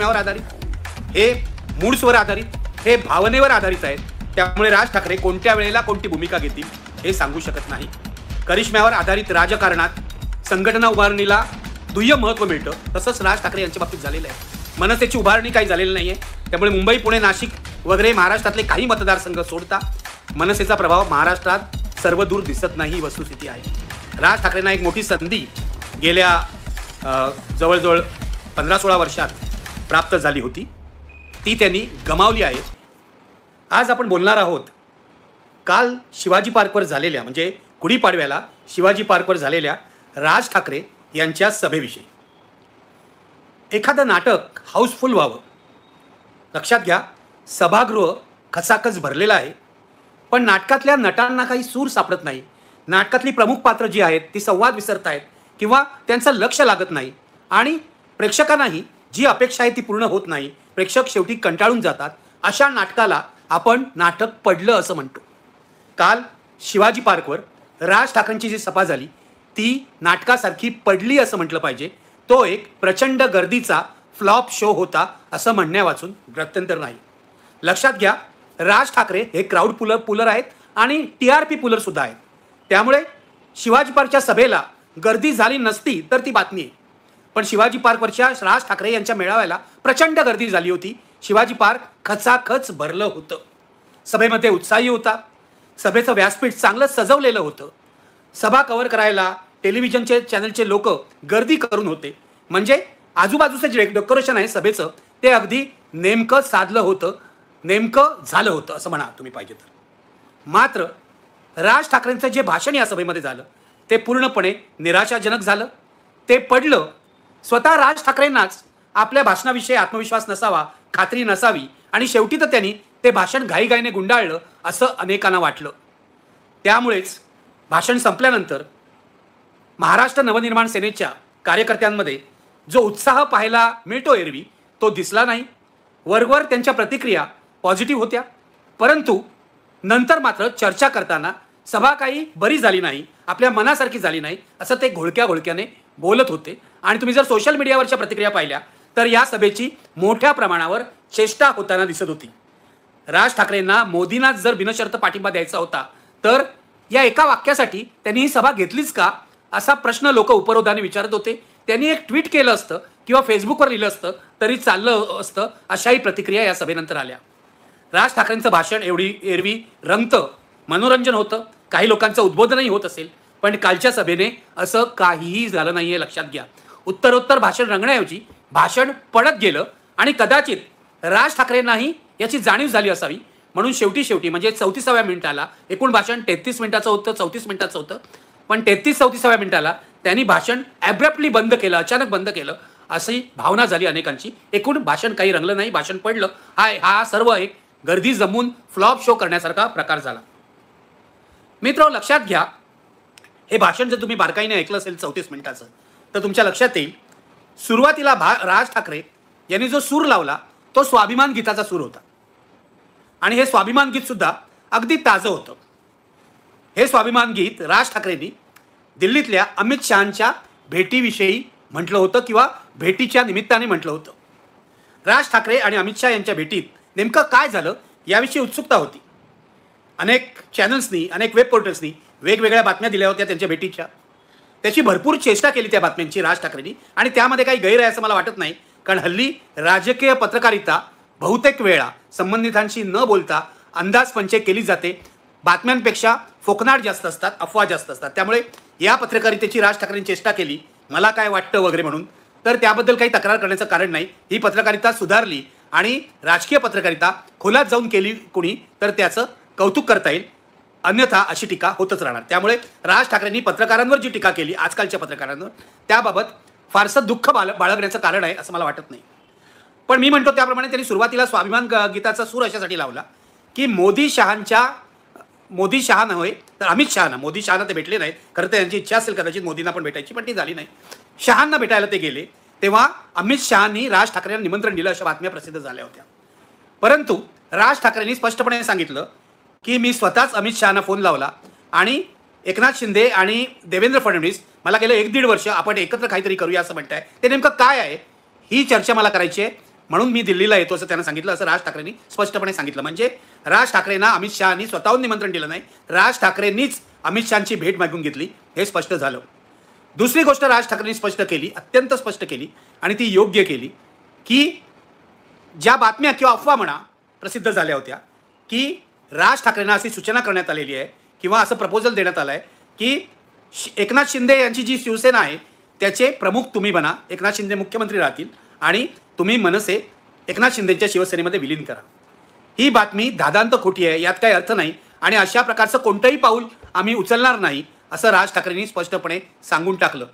प्रश्नावर आधारित हे मूड्सवर आधारित हे भावनेवर आधारित आहेत त्यामुळे राज ठाकरे कोणत्या वेळेला कोणती भूमिका घेतील हे सांगू शकत नाही करिश्म्यावर आधारित राजकारणात संघटना उभारणीला दुय्य महत्व मिळतं तसंच राज ठाकरे यांच्या बाबतीत झालेलं आहे मनसेची उभारणी काही झालेली नाही त्यामुळे मुंबई पुणे नाशिक वगैरे महाराष्ट्रातले काही मतदारसंघ सोडता मनसेचा प्रभाव महाराष्ट्रात सर्वदूर दिसत नाही ही वस्तुस्थिती आहे राज ठाकरेंना एक मोठी संधी गेल्या जवळजवळ पंधरा सोळा वर्षात प्राप्त झाली होती ती त्यांनी गमावली आहे आज आपण बोलणार आहोत काल शिवाजी पार्कवर झालेल्या म्हणजे गुढीपाडव्याला शिवाजी पार्कवर झालेल्या राज ठाकरे यांच्या सभेविषयी एखादं नाटक हाऊसफुल व्हावं लक्षात घ्या सभागृह खचाखच भरलेलं आहे पण नाटकातल्या नटांना काही सूर सापडत नाही नाटकातली प्रमुख पात्र जी आहेत ती संवाद विसरत आहेत किंवा त्यांचं लक्ष लागत नाही आणि प्रेक्षकांनाही जी अपेक्षा आहे ती पूर्ण होत नाही प्रेक्षक शेवटी कंटाळून जातात अशा नाटकाला आपण नाटक पडलं असं म्हणतो काल शिवाजी पार्कवर राज ठाकरेंची जी सभा झाली ती नाटकासारखी पडली असं म्हटलं पाहिजे तो एक प्रचंड गर्दीचा फ्लॉप शो होता असं म्हणण्यावाचून वाचून नाही लक्षात घ्या राज ठाकरे हे क्राऊड पुलर पुलर आहेत आणि टी आर पी पुलरसुद्धा आहेत त्यामुळे शिवाजी पार्कच्या सभेला गर्दी झाली नसती तर ती बातमी आहे पण शिवाजी पार्कवरच्या राज ठाकरे यांच्या मेळाव्याला प्रचंड गर्दी झाली होती शिवाजी पार्क खचाखच भरलं होतं सभेमध्ये उत्साही होता सभेचं व्यासपीठ चांगलं सजवलेलं होतं सभा कव्हर करायला टेलिव्हिजनचे चॅनलचे लोक गर्दी करून होते म्हणजे आजूबाजूचं जे डेकोरेशन आहे सभेचं ते अगदी नेमकं साधलं होतं नेमकं झालं होतं असं म्हणा तुम्ही पाहिजे तर मात्र राज ठाकरेंचं जे भाषण या सभेमध्ये झालं ते पूर्णपणे निराशाजनक झालं ते पडलं स्वतः राज ठाकरेंनाच आपल्या भाषणाविषयी आत्मविश्वास नसावा खात्री नसावी आणि शेवटी तर त्यांनी ते भाषण घाईघाईने गुंडाळलं असं अनेकांना वाटलं त्यामुळेच भाषण संपल्यानंतर महाराष्ट्र नवनिर्माण सेनेच्या कार्यकर्त्यांमध्ये जो उत्साह पाहायला मिळतो एरवी तो दिसला नाही वरवर त्यांच्या प्रतिक्रिया पॉझिटिव्ह होत्या परंतु नंतर मात्र चर्चा करताना सभा काही बरी झाली नाही आपल्या मनासारखी झाली नाही असं ते घोळक्या घोळक्याने बोलत होते आणि तुम्ही जर सोशल मीडियावरच्या प्रतिक्रिया पाहिल्या तर या सभेची मोठ्या प्रमाणावर चेष्टा होताना दिसत होती राज ठाकरेंना मोदींनाच जर बिनशर्त पाठिंबा द्यायचा होता तर या एका वाक्यासाठी त्यांनी ही सभा घेतलीच का असा प्रश्न लोक उपरोधाने विचारत होते त्यांनी एक ट्विट केलं असतं किंवा फेसबुकवर लिहिलं असतं तरी चाललं असतं अशाही प्रतिक्रिया या सभेनंतर आल्या राज ठाकरेंचं भाषण एवढी एरवी रंगतं मनोरंजन होतं काही लोकांचं उद्बोधनही होत असेल पण कालच्या सभेने असं काहीही झालं नाही लक्षात घ्या उत्तरोत्तर भाषण रंगण्याऐवजी भाषण पडत गेलं आणि कदाचित राज ठाकरेंनाही याची जाणीव झाली असावी म्हणून शेवटी शेवटी म्हणजे चौतीसाव्या मिनिटाला एकूण भाषण तेहतीस मिनिटाचं होतं चौतीस मिनिटाचं होतं पण तेहतीस चौतीसाव्या मिनिटाला त्यांनी भाषण ॲब्रप्टली बंद केलं अचानक बंद केलं अशी भावना झाली अनेकांची एकूण भाषण काही रंगलं नाही भाषण पडलं हा हा सर्व एक गर्दी जमून फ्लॉप शो करण्यासारखा प्रकार झाला मित्र लक्षात घ्या हे भाषण जर तुम्ही बारकाईने ऐकलं असेल चौतीस मिनिटाचं तर तुमच्या लक्षात येईल सुरुवातीला भा राज ठाकरे यांनी जो सूर लावला तो स्वाभिमान गीताचा सूर होता आणि हे स्वाभिमान गीतसुद्धा अगदी ताजं होतं हे स्वाभिमान गीत राज ठाकरेंनी दिल्लीतल्या अमित शहाच्या भेटीविषयी म्हटलं होतं किंवा भेटीच्या निमित्ताने म्हटलं होतं राज ठाकरे आणि अमित शहा यांच्या भेटीत नेमकं काय झालं याविषयी उत्सुकता होती अनेक चॅनल्सनी अनेक वेब पोर्टल्सनी वेगवेगळ्या बातम्या दिल्या होत्या त्यांच्या भेटीच्या त्याची भरपूर चेष्टा केली त्या बातम्यांची राज ठाकरेंनी आणि त्यामध्ये काही गैर आहे असं मला वाटत नाही कारण हल्ली राजकीय पत्रकारिता बहुतेक वेळा संबंधितांशी न बोलता अंदाजपंचे केली जाते बातम्यांपेक्षा फोकनाट जास्त असतात अफवा जास्त असतात त्यामुळे या पत्रकारितेची राज ठाकरेंनी चेष्टा केली मला काय वाटतं वगैरे म्हणून तर त्याबद्दल काही तक्रार करण्याचं कारण नाही ही पत्रकारिता सुधारली आणि राजकीय पत्रकारिता खोलात जाऊन केली कुणी तर त्याचं कौतुक करता येईल अन्यथा अशी टीका होतच राहणार त्यामुळे राज ठाकरेंनी पत्रकारांवर जी टीका केली आजकालच्या पत्रकारांवर त्याबाबत फारसं दुःख बाल बाळगण्याचं कारण आहे असं मला वाटत नाही पण मी म्हणतो त्याप्रमाणे त्यांनी सुरुवातीला स्वाभिमान गीताचा सूर अशासाठी लावला की मोदी शहांच्या मोदी शहा होय तर अमित शहाना मोदी शहाना ते भेटले नाहीत खरं तर त्यांची इच्छा असेल कदाचित मोदींना पण भेटायची पण ती झाली नाही शहांना भेटायला ते गेले तेव्हा अमित शहानी राज ठाकरेंना निमंत्रण दिलं अशा बातम्या प्रसिद्ध झाल्या होत्या परंतु राज ठाकरेंनी स्पष्टपणे सांगितलं की मी स्वतःच अमित शहाना फोन लावला आणि एकनाथ शिंदे आणि देवेंद्र फडणवीस मला गेलं एक दीड वर्ष आपण एकत्र काहीतरी करूया असं म्हणताय ते नेमकं काय आहे ही चर्चा मला करायची आहे म्हणून मी दिल्लीला येतो असं त्यांना सांगितलं असं राज ठाकरेंनी स्पष्टपणे सांगितलं म्हणजे राज ठाकरेंना अमित शहानी स्वतःहून निमंत्रण दिलं नाही राज ठाकरेंनीच अमित शहाची भेट मागून घेतली हे स्पष्ट झालं दुसरी गोष्ट राज ठाकरेंनी स्पष्ट केली अत्यंत स्पष्ट केली आणि ती योग्य केली की ज्या बातम्या किंवा अफवा म्हणा प्रसिद्ध झाल्या होत्या की राज ठाकरेंना अशी सूचना करण्यात आलेली आहे किंवा असं प्रपोजल देण्यात आलं आहे की एकनाथ शिंदे यांची जी शिवसेना आहे त्याचे प्रमुख तुम्ही बना एकनाथ शिंदे मुख्यमंत्री राहतील आणि तुम्ही मनसे एकनाथ शिंदेच्या शिवसेनेमध्ये विलीन करा ही बातमी दादांत खोटी आहे यात काही अर्थ नाही आणि अशा प्रकारचं कोणतंही पाऊल आम्ही उचलणार नाही असं राज ठाकरेंनी स्पष्टपणे सांगून टाकलं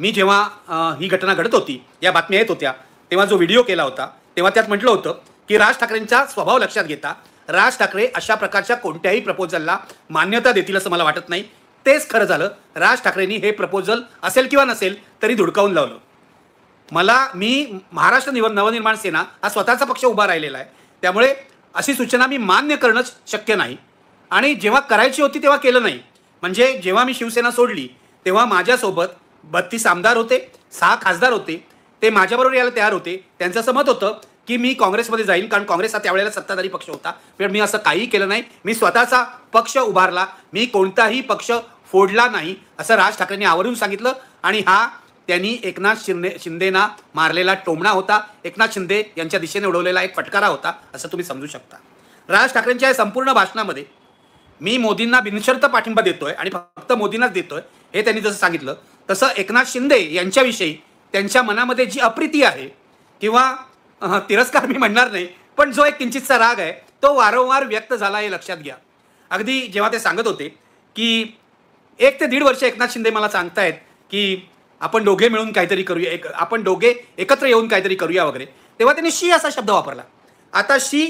मी जेव्हा ही घटना घडत होती या बातम्या येत होत्या तेव्हा जो व्हिडिओ केला होता तेव्हा त्यात म्हटलं होतं की राज ठाकरेंचा स्वभाव लक्षात घेता राज ठाकरे अशा प्रकारच्या कोणत्याही प्रपोजलला मान्यता देतील असं मला वाटत नाही तेच खरं झालं राज ठाकरेंनी हे प्रपोजल असेल किंवा नसेल तरी धुडकावून लावलं मला मी महाराष्ट्र निव नवनिर्माण सेना हा स्वतःचा पक्ष उभा राहिलेला आहे त्यामुळे अशी सूचना मी मान्य करणंच शक्य नाही आणि जेव्हा करायची होती तेव्हा केलं नाही म्हणजे जेव्हा मी शिवसेना सोडली तेव्हा माझ्यासोबत बत्तीस आमदार होते सहा खासदार होते ते माझ्याबरोबर यायला तयार होते त्यांचं असं मत होतं की मी काँग्रेसमध्ये जाईल कारण काँग्रेस हा त्यावेळेला सत्ताधारी पक्ष होता पण मी असं काही केलं नाही मी स्वतःचा पक्ष उभारला मी कोणताही पक्ष फोडला नाही असं राज ठाकरेंनी आवर्जून सांगितलं आणि हा त्यांनी एकनाथ शिंदे शिंदेना मारलेला टोमणा होता एकनाथ शिंदे यांच्या दिशेने उडवलेला एक फटकारा होता असं तुम्ही समजू शकता राज ठाकरेंच्या या संपूर्ण भाषणामध्ये मी मोदींना बिनशर्त पाठिंबा देतोय आणि फक्त मोदींनाच देतोय हे त्यांनी जसं सांगितलं तसं एकनाथ शिंदे यांच्याविषयी त्यांच्या मनामध्ये जी अप्रिती आहे किंवा तिरस्कार मी म्हणणार नाही पण जो एक किंचितचा राग आहे तो वारंवार व्यक्त झाला हे लक्षात घ्या अगदी जेव्हा ते सांगत होते की एक ते दीड वर्ष एकनाथ शिंदे मला सांगतायत की आपण दोघे मिळून काहीतरी करूया एक आपण दोघे एकत्र येऊन काहीतरी करूया वगैरे तेव्हा त्यांनी शी असा शब्द वापरला आता शी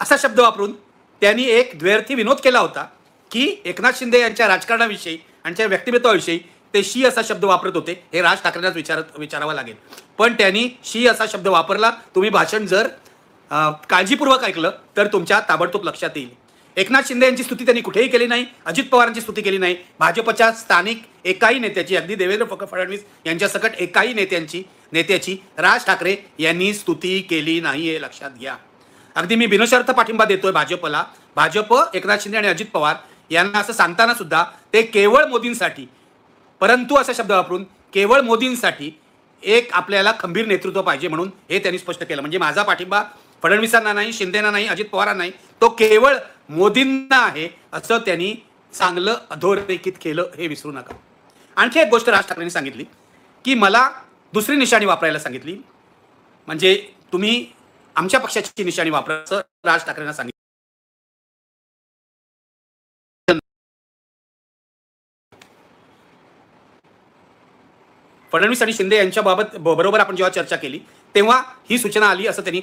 असा शब्द वापरून त्यांनी एक द्वैर्थी विनोद केला होता की एकनाथ शिंदे यांच्या राजकारणाविषयी आणि व्यक्तिमत्वाविषयी ते शी असा शब्द वापरत होते हे राज ठाकरेंनाच विचारत विचारावं लागेल पण त्यांनी शी असा शब्द वापरला तुम्ही भाषण जर काळजीपूर्वक ऐकलं तर तुमच्या ताबडतोब लक्षात येईल एकनाथ शिंदे यांची स्तुती त्यांनी कुठेही केली नाही अजित पवारांची स्तुती केली नाही भाजपच्या स्थानिक एकाही नेत्याची अगदी देवेंद्र फडणवीस यांच्यासकट एकाही नेत्यांची नेत्याची राज ठाकरे यांनी स्तुती केली नाही हे लक्षात घ्या अगदी मी बिनशर्थ पाठिंबा देतोय भाजपला भाजप एकनाथ शिंदे आणि अजित पवार यांना असं सांगताना सुद्धा ते केवळ मोदींसाठी परंतु असा शब्द वापरून केवळ मोदींसाठी एक आपल्याला खंबीर नेतृत्व पाहिजे म्हणून हे त्यांनी स्पष्ट केलं म्हणजे माझा पाठिंबा फडणवीसांना नाही शिंदेना नाही अजित पवारांना नाही तो केवळ मोदींना आहे असं त्यांनी चांगलं अधोरेखित केलं हे विसरू नका आणखी एक गोष्ट राज ठाकरेंनी सांगितली की मला दुसरी निशाणी वापरायला सांगितली म्हणजे तुम्ही आमच्या पक्षाची निशाणी वापरायचं राज ठाकरेंना सांगितलं फडणवीस आणि शिंदे यांच्याबाबत बरोबर आपण जेव्हा चर्चा केली तेव्हा ही सूचना आली असं त्यांनी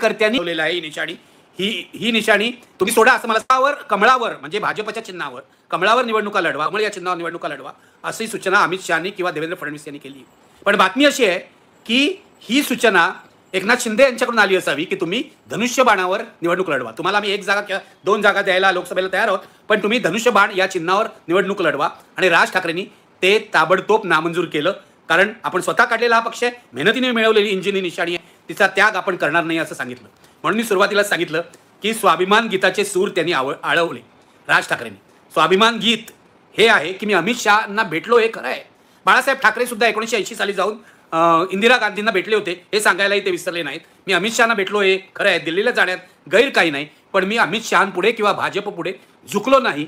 कर्त्यांनी आहे ही निशाणी ही ही निशाणी तुम्ही सोडा असं मला कमळावर म्हणजे भाजपच्या चिन्हावर कमळावर निवडणुका लढवा कमळ या चिन्हावर निवडणुका लढवा अशी सूचना अमित शहानी किंवा देवेंद्र फडणवीस यांनी केली पण बातमी अशी आहे की ही सूचना एकनाथ शिंदे यांच्याकडून आली असावी की तुम्ही धनुष्यबाणावर निवडणूक लढवा तुम्हाला आम्ही एक जागा किंवा दोन जागा द्यायला लोकसभेला तयार आहोत पण तुम्ही धनुष्यबाण या चिन्हावर निवडणूक लढवा आणि राज ठाकरेंनी ते ताबडतोब नामंजूर केलं कारण आपण स्वतः काढलेला हा पक्ष आहे मेहनतीने मिळवलेली इंजिनी निशाणी आहे तिचा त्याग आपण करणार नाही असं सांगितलं म्हणून मी सुरुवातीला सांगितलं की स्वाभिमान गीताचे सूर त्यांनी आव आळवले राज ठाकरेंनी स्वाभिमान गीत हे आहे की मी अमित शहाना भेटलो हे खरं आहे बाळासाहेब ठाकरे सुद्धा एकोणीसशे ऐंशी साली जाऊन इंदिरा गांधींना भेटले होते हे सांगायलाही ते विसरले नाहीत मी अमित शहाना भेटलो हे खरं आहे दिल्लीला जाण्यात गैर काही नाही पण मी अमित शहापुढे किंवा पुढे झुकलो नाही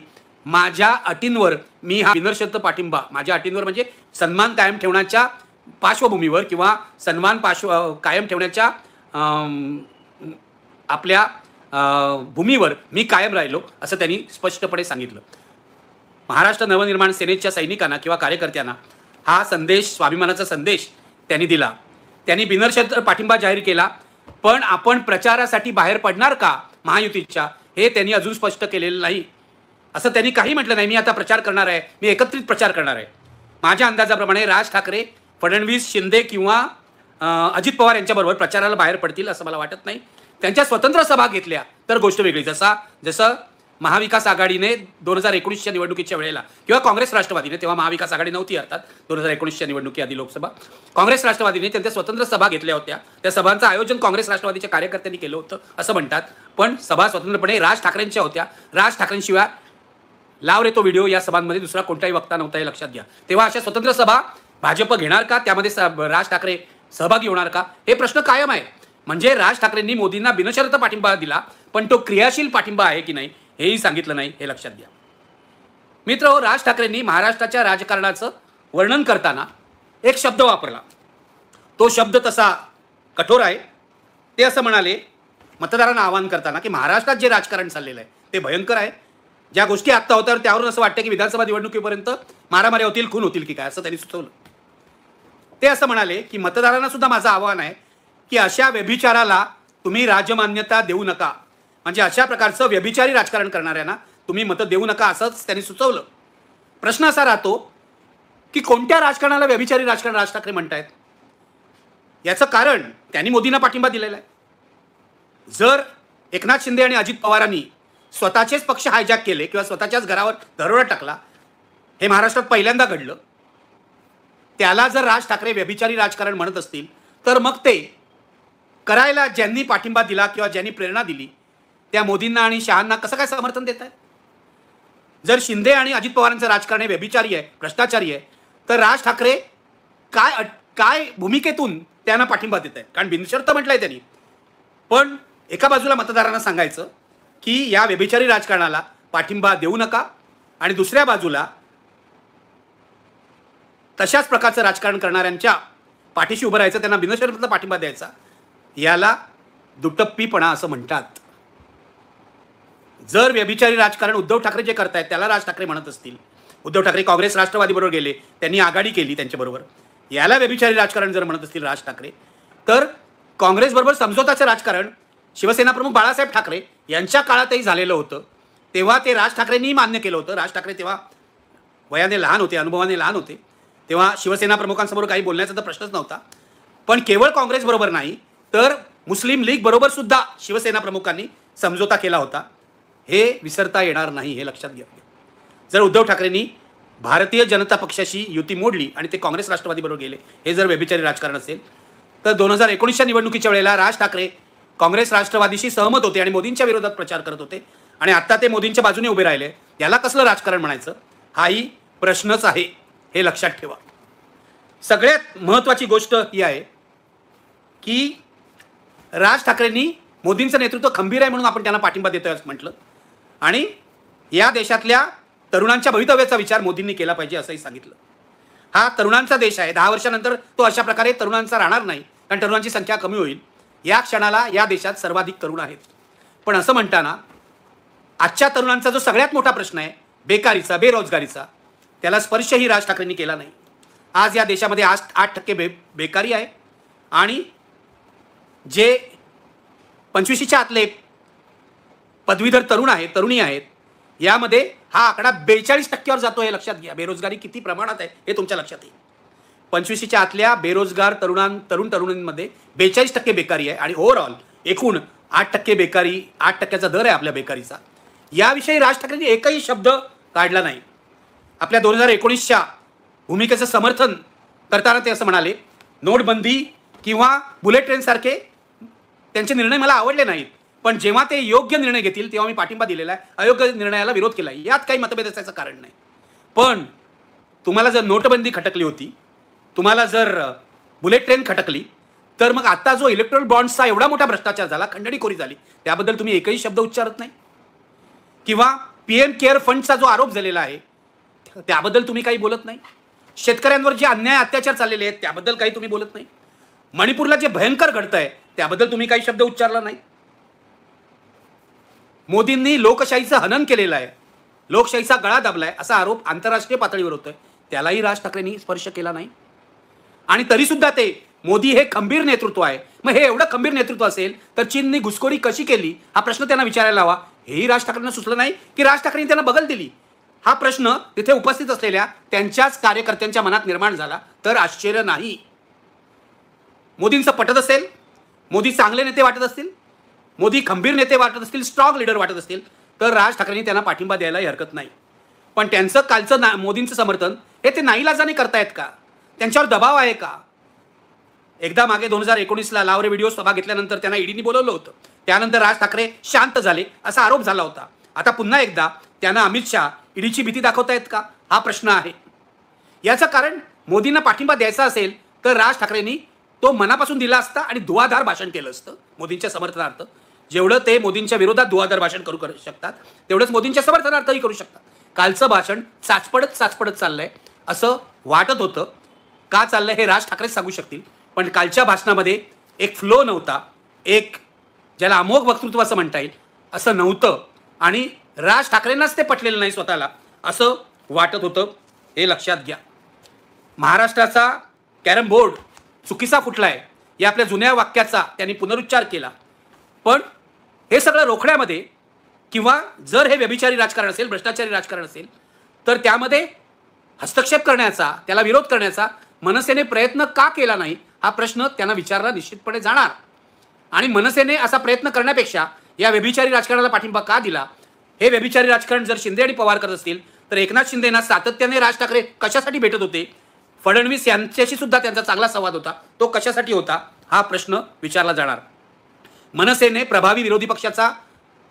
माझ्या अटींवर मी हा विनर्शत पाठिंबा माझ्या अटींवर म्हणजे सन्मान कायम ठेवण्याच्या पार्श्वभूमीवर किंवा सन्मान पार्श्व कायम ठेवण्याच्या आपल्या भूमीवर मी कायम राहिलो असं त्यांनी स्पष्टपणे सांगितलं महाराष्ट्र नवनिर्माण सेनेच्या सैनिकांना किंवा कार्यकर्त्यांना हा संदेश स्वाभिमानाचा संदेश त्यांनी दिला त्यांनी बिनरशत पाठिंबा जाहीर केला पण आपण प्रचारासाठी बाहेर पडणार का महायुतीच्या हे त्यांनी अजून स्पष्ट केलेलं नाही असं त्यांनी काही म्हटलं नाही मी आता प्रचार करणार आहे मी एकत्रित प्रचार करणार आहे माझ्या अंदाजाप्रमाणे राज ठाकरे फडणवीस शिंदे किंवा अजित पवार यांच्याबरोबर प्रचाराला बाहेर पडतील असं मला वाटत नाही त्यांच्या स्वतंत्र सभा घेतल्या तर गोष्ट वेगळी जसा जसं महाविकास आघाडीने दोन हजार एकोणीसच्या निवडणुकीच्या वेळेला किंवा काँग्रेस राष्ट्रवादीने तेव्हा महाविकास आघाडी नव्हती अर्थात दोन हजार एकोणीसच्या निवडणुकी आधी लोकसभा काँग्रेस राष्ट्रवादीने त्यांच्या स्वतंत्र सभा घेतल्या होत्या त्या सभांचं आयोजन काँग्रेस राष्ट्रवादीच्या कार्यकर्त्यांनी केलं होतं असं म्हणतात पण सभा स्वतंत्रपणे राज ठाकरेंच्या होत्या राज ठाकरेंशिवाय लाव रे तो व्हिडिओ या सभांमध्ये दुसरा कोणताही वक्ता नव्हता हे लक्षात घ्या तेव्हा अशा स्वतंत्र सभा भाजप घेणार का त्यामध्ये राज ठाकरे सहभागी होणार का हे प्रश्न कायम आहे म्हणजे राज ठाकरेंनी मोदींना बिनशर्त पाठिंबा दिला पण तो क्रियाशील पाठिंबा आहे की नाही हेही सांगितलं नाही हे लक्षात घ्या मित्र हो, राज ठाकरेंनी महाराष्ट्राच्या राजकारणाचं वर्णन करताना एक शब्द वापरला तो शब्द तसा कठोर आहे ते असं म्हणाले मतदारांना आवाहन करताना की महाराष्ट्रात जे राजकारण चाललेलं आहे ते भयंकर आहे ज्या गोष्टी आत्ता होत्या त्यावरून असं वाटतं की विधानसभा निवडणुकीपर्यंत मारामारी होतील खून होतील की काय असं त्यांनी सुचवलं ते असं म्हणाले की मतदारांना सुद्धा माझं आव्हान आहे की अशा व्यभिचाराला तुम्ही राजमान्यता देऊ नका म्हणजे अशा प्रकारचं व्यभिचारी राजकारण करणाऱ्यांना तुम्ही मतं देऊ नका असंच त्यांनी सुचवलं प्रश्न असा राहतो की कोणत्या राजकारणाला व्यभिचारी राजकारण राज ठाकरे आहेत याचं कारण त्यांनी मोदींना पाठिंबा दिलेला आहे जर एकनाथ शिंदे आणि अजित पवारांनी स्वतःचेच पक्ष हायजॅक केले किंवा स्वतःच्याच घरावर दरोडा टाकला हे महाराष्ट्रात पहिल्यांदा घडलं त्याला जर राज ठाकरे व्यभिचारी राजकारण म्हणत असतील तर मग ते करायला ज्यांनी पाठिंबा दिला किंवा ज्यांनी प्रेरणा दिली त्या मोदींना आणि शहांना कसं काय समर्थन देत आहे जर शिंदे आणि अजित पवारांचं राजकारण हे व्यभिचारी आहे भ्रष्टाचारी आहे तर राज ठाकरे काय काय भूमिकेतून त्यांना पाठिंबा देत आहे कारण बिनशर्त म्हटलंय त्यांनी पण एका बाजूला मतदारांना सांगायचं की या व्यभिचारी राजकारणाला पाठिंबा देऊ नका आणि दुसऱ्या बाजूला तशाच प्रकारचं राजकारण करणाऱ्यांच्या पाठीशी उभं राहायचं त्यांना बिनशर्त पाठिंबा द्यायचा याला दुटप्पीपणा असं म्हणतात जर व्यभिचारी राजकारण उद्धव ठाकरे जे करतायत त्याला राज ठाकरे म्हणत असतील उद्धव ठाकरे काँग्रेस राष्ट्रवादीबरोबर गेले त्यांनी आघाडी केली त्यांच्याबरोबर याला व्यभिचारी राजकारण जर म्हणत असतील राज ठाकरे तर काँग्रेसबरोबर समझोताचं राजकारण शिवसेना प्रमुख बाळासाहेब ठाकरे यांच्या काळातही झालेलं होतं तेव्हा ते राज ठाकरेंनीही मान्य केलं होतं राज ठाकरे तेव्हा वयाने लहान होते अनुभवाने लहान होते तेव्हा शिवसेना प्रमुखांसमोर काही बोलण्याचा तर प्रश्नच नव्हता पण केवळ काँग्रेसबरोबर नाही तर मुस्लिम लीग बरोबर सुद्धा शिवसेना प्रमुखांनी समझोता केला होता हे विसरता येणार नाही हे लक्षात घ्या जर उद्धव ठाकरेंनी भारतीय जनता पक्षाशी युती मोडली आणि ते काँग्रेस राष्ट्रवादीबरोबर गेले हे जर व्यभिचारी राजकारण असेल तर दोन हजार एकोणीसच्या निवडणुकीच्या वेळेला राज ठाकरे काँग्रेस राष्ट्रवादीशी सहमत होते आणि मोदींच्या विरोधात प्रचार करत होते आणि आता ते मोदींच्या बाजूने उभे राहिले याला कसलं राजकारण म्हणायचं हाही प्रश्नच आहे हे लक्षात ठेवा सगळ्यात महत्त्वाची गोष्ट ही आहे की राज ठाकरेंनी मोदींचं नेतृत्व खंबीर आहे म्हणून आपण त्यांना पाठिंबा देतोय असं म्हटलं आणि या देशातल्या तरुणांच्या भवितव्याचा विचार मोदींनी केला पाहिजे असंही सांगितलं हा तरुणांचा देश आहे दहा वर्षानंतर तो अशा प्रकारे तरुणांचा राहणार नाही कारण तरुणांची संख्या कमी होईल या क्षणाला या देशात सर्वाधिक तरुण आहेत पण असं म्हणताना आजच्या तरुणांचा जो सगळ्यात मोठा प्रश्न आहे बेकारीचा बेरोजगारीचा त्याला स्पर्शही राज ठाकरेंनी केला नाही आज या देशामध्ये आज आठ टक्के बे बेकारी आहे आणि जे पंचवीसशेच्या आतले पदवीधर तरुण आहेत तरुणी आहेत यामध्ये हा आकडा बेचाळीस टक्क्यावर जातो हे लक्षात घ्या बेरोजगारी किती प्रमाणात आहे हे तुमच्या लक्षात येईल पंचवीसीच्या आतल्या बेरोजगार तरुणां तरुण तरुणींमध्ये बेचाळीस टक्के बेकारी आहे आणि ओव्हरऑल एकूण आठ टक्के बेकारी आठ टक्क्याचा दर आहे आपल्या बेकारीचा याविषयी राज ठाकरेंनी एकही शब्द काढला नाही आपल्या दोन हजार एकोणीसच्या भूमिकेचं समर्थन करताना ते असं म्हणाले नोटबंदी किंवा बुलेट ट्रेनसारखे त्यांचे निर्णय मला आवडले नाहीत पण जेव्हा ते योग्य निर्णय घेतील तेव्हा मी पाठिंबा दिलेला आहे अयोग्य निर्णयाला विरोध केला आहे यात काही मतभेद असायचं कारण नाही पण तुम्हाला जर नोटबंदी खटकली होती तुम्हाला जर बुलेट ट्रेन खटकली तर मग आता जो इलेक्ट्रॉनिक बॉन्ड्सचा एवढा मोठा भ्रष्टाचार झाला खंडणीखोरी झाली त्याबद्दल तुम्ही एकही शब्द उच्चारत नाही किंवा पी एम केअर फंडचा जो आरोप झालेला आहे त्याबद्दल तुम्ही काही बोलत नाही शेतकऱ्यांवर जे अन्याय अत्याचार चाललेले आहेत त्याबद्दल काही तुम्ही बोलत नाही मणिपूरला जे भयंकर घडतं आहे त्याबद्दल तुम्ही काही शब्द उच्चारला नाही मोदींनी लोकशाहीचं हनन केलेलं आहे लोकशाहीचा गळा दाबलाय असा आरोप आंतरराष्ट्रीय पातळीवर होतोय त्यालाही राज ठाकरेंनी स्पर्श केला नाही आणि तरी सुद्धा ते मोदी हे खंबीर नेतृत्व आहे मग हे एवढं खंबीर नेतृत्व असेल तर चीनने घुसखोरी कशी केली हा प्रश्न त्यांना विचारायला हवा हेही राज ठाकरेंना सुचलं नाही की राज ठाकरेंनी त्यांना बगल दिली हा प्रश्न तिथे उपस्थित असलेल्या त्यांच्याच कार्यकर्त्यांच्या मनात निर्माण झाला तर आश्चर्य नाही मोदींचं पटत असेल मोदी चांगले नेते वाटत असतील मोदी खंबीर नेते वाटत असतील स्ट्रॉंग लीडर वाटत असतील तर राज ठाकरेंनी त्यांना पाठिंबा द्यायलाही हरकत नाही पण त्यांचं कालचं ना मोदींचं समर्थन हे ते नाईलाजाने करतायत का त्यांच्यावर दबाव आहे का एकदा मागे दोन हजार एकोणीसला लावरे व्हिडिओ सभा घेतल्यानंतर त्यांना ईडीने बोलवलं होतं त्यानंतर राज ठाकरे शांत झाले असा आरोप झाला होता आता पुन्हा एकदा त्यांना अमित शहा ईडीची भीती दाखवतायत का हा प्रश्न आहे याचं कारण मोदींना पाठिंबा द्यायचा असेल तर राज ठाकरेंनी तो मनापासून दिला असता आणि धुवाधार भाषण केलं असतं मोदींच्या समर्थनार्थ जेवढं ते मोदींच्या विरोधात धुवाधार भाषण करू करू शकतात तेवढंच मोदींच्या समर्थनार्थही करू शकतात कालचं भाषण चाचपडत चाचपडत चाललंय असं वाटत होतं का चाललंय हे राज ठाकरेच सांगू शकतील पण कालच्या भाषणामध्ये एक फ्लो नव्हता एक ज्याला अमोघ वक्तृत्व असं म्हणता येईल असं नव्हतं आणि राज ठाकरेंनाच ते पटलेलं नाही स्वतःला असं वाटत होतं हे लक्षात घ्या महाराष्ट्राचा कॅरम बोर्ड चुकीचा फुटला आहे या आपल्या जुन्या वाक्याचा त्यांनी पुनरुच्चार केला पण हे सगळं रोखण्यामध्ये किंवा जर हे व्यभिचारी राजकारण असेल भ्रष्टाचारी राजकारण असेल तर त्यामध्ये हस्तक्षेप करण्याचा त्याला विरोध करण्याचा मनसेने प्रयत्न का केला नाही हा प्रश्न त्यांना विचारला निश्चितपणे जाणार आणि मनसेने असा प्रयत्न करण्यापेक्षा या व्यभिचारी राजकारणाला पाठिंबा का दिला हे व्यभिचारी राजकारण जर शिंदे आणि पवार करत असतील तर एकनाथ शिंदेना सातत्याने राज ठाकरे कशासाठी भेटत होते फडणवीस यांच्याशी सुद्धा त्यांचा चांगला संवाद होता तो कशासाठी होता हा प्रश्न विचारला जाणार मनसेने प्रभावी विरोधी पक्षाचा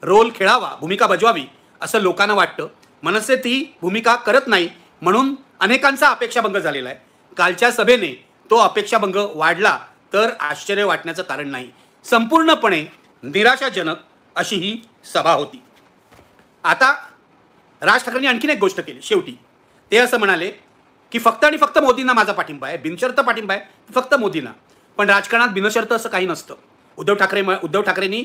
रोल खेळावा भूमिका बजवावी असं लोकांना वाटतं मनसे ती भूमिका करत नाही म्हणून अनेकांचा अपेक्षाभंग झालेला आहे कालच्या सभेने तो अपेक्षाभंग वाढला तर आश्चर्य वाटण्याचं कारण नाही संपूर्णपणे निराशाजनक अशी ही सभा होती आता राज ठाकरेंनी आणखीन एक गोष्ट केली शेवटी ते असं म्हणाले की फक्त आणि फक्त मोदींना माझा पाठिंबा आहे बिनशर्त पाठिंबा आहे फक्त मोदींना पण राजकारणात बिनशर्त असं काही नसतं उद्धव ठाकरे उद्धव ठाकरेंनी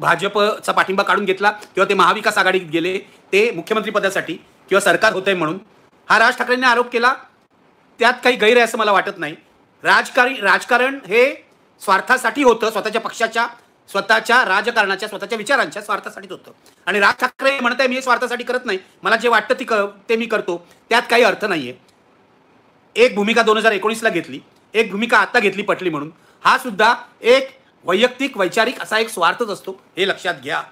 भाजपचा पाठिंबा काढून घेतला किंवा ते महाविकास आघाडीत गेले ते मुख्यमंत्री पदासाठी किंवा सरकार आहे म्हणून हा राज ठाकरेंनी आरोप केला त्यात काही गैर आहे असं मला वाटत नाही राजकारी राजकारण हे स्वार्थासाठी होतं स्वतःच्या पक्षाच्या स्वतःच्या राजकारणाच्या स्वतःच्या विचारांच्या स्वार्थासाठीच होतं आणि राज ठाकरे म्हणत आहे मी स्वार्थासाठी करत नाही मला जे वाटतं ती ते मी करतो त्यात काही अर्थ नाही आहे एक भूमिका दोन हजार एकोणीसला घेतली एक भूमिका आत्ता घेतली पटली म्हणून हा सुद्धा एक वैयक्तिक वैचारिक असा एक स्वार्थच असतो हे लक्षात घ्या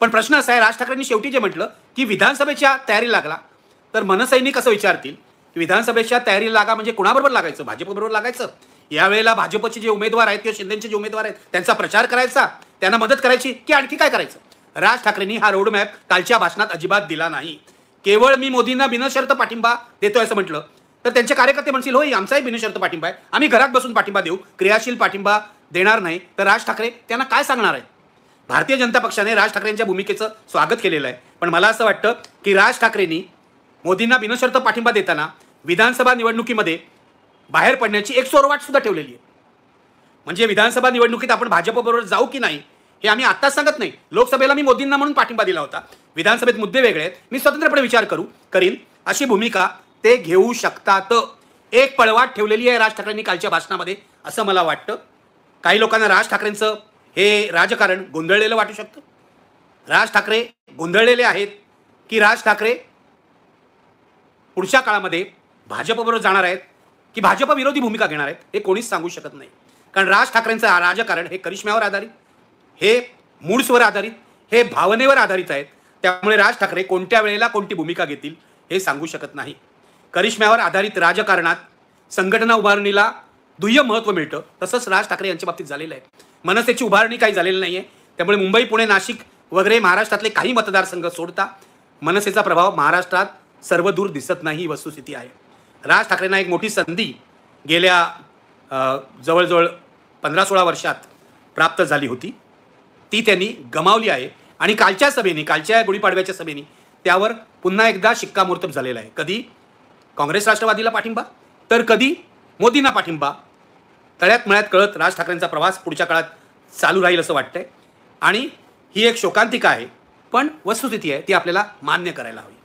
पण प्रश्न असा आहे राज ठाकरेंनी शेवटी जे म्हटलं की विधानसभेच्या तयारी लागला तर मनसैनिक असं विचारतील की विधानसभेच्या तयारी लागा म्हणजे कुणाबरोबर लागायचं भाजपबरोबर लागायचं यावेळेला भाजपचे जे उमेदवार आहेत किंवा शिंदेचे जे उमेदवार आहेत त्यांचा प्रचार करायचा त्यांना मदत करायची की आणखी काय करायचं राज ठाकरेंनी हा रोडमॅप कालच्या भाषणात अजिबात दिला नाही केवळ मी मोदींना बिनशर्त पाठिंबा देतोय असं म्हटलं तर त्यांचे कार्यकर्ते म्हणतील होई आमचाही बिनशर्त पाठिंबा आहे आम्ही घरात बसून पाठिंबा देऊ क्रियाशील पाठिंबा देणार नाही तर राज ठाकरे त्यांना काय सांगणार आहे भारतीय जनता पक्षाने राज ठाकरेंच्या भूमिकेचं स्वागत केलेलं आहे पण मला असं वाटतं की राज ठाकरेंनी मोदींना बिनशर्त पाठिंबा देताना विधानसभा निवडणुकीमध्ये बाहेर पडण्याची एक सोरवाट सुद्धा ठेवलेली आहे म्हणजे विधानसभा निवडणुकीत आपण भाजपबरोबर जाऊ की नाही हे आम्ही आत्ताच सांगत नाही लोकसभेला मी मोदींना म्हणून पाठिंबा दिला होता विधानसभेत मुद्दे वेगळे आहेत मी स्वतंत्रपणे विचार करू करीन अशी भूमिका ते घेऊ शकतात एक पळवाट ठेवलेली आहे राज ठाकरेंनी कालच्या भाषणामध्ये असं मला वाटतं काही लोकांना राज ठाकरेंचं हे राजकारण गोंधळलेलं वाटू शकतं राज ठाकरे गोंधळलेले आहेत की राज ठाकरे पुढच्या काळामध्ये भाजपबरोबर जाणार आहेत की भाजप विरोधी भूमिका घेणार आहेत हे कोणीच सांगू शकत नाही कारण राज ठाकरेंचं राजकारण हे करिश्म्यावर आधारित हे मूड्सवर आधारित हे भावनेवर आधारित आहेत त्यामुळे राज ठाकरे कोणत्या वेळेला कोणती भूमिका घेतील हे सांगू शकत नाही करिश्म्यावर आधारित राजकारणात संघटना उभारणीला दुय्यम महत्त्व मिळतं तसंच राज ठाकरे यांच्या बाबतीत झालेलं आहे मनसेची उभारणी काही झालेली नाही आहे त्यामुळे मुंबई पुणे नाशिक वगैरे महाराष्ट्रातले काही मतदारसंघ सोडता मनसेचा प्रभाव महाराष्ट्रात सर्वदूर दिसत नाही ही वस्तुस्थिती आहे राज ठाकरेंना एक मोठी संधी गेल्या जवळजवळ पंधरा सोळा वर्षात प्राप्त झाली होती ती त्यांनी गमावली आहे आणि कालच्या सभेने कालच्या गुढीपाडव्याच्या सभेने त्यावर पुन्हा एकदा शिक्कामोर्तब झालेला आहे कधी काँग्रेस राष्ट्रवादीला पाठिंबा तर कधी मोदींना पाठिंबा तळ्यात मळ्यात कळत राज ठाकरेंचा प्रवास पुढच्या काळात चालू राहील असं वाटतंय आणि ही एक शोकांतिका आहे पण वस्तुस्थिती आहे ती आपल्याला मान्य करायला हवी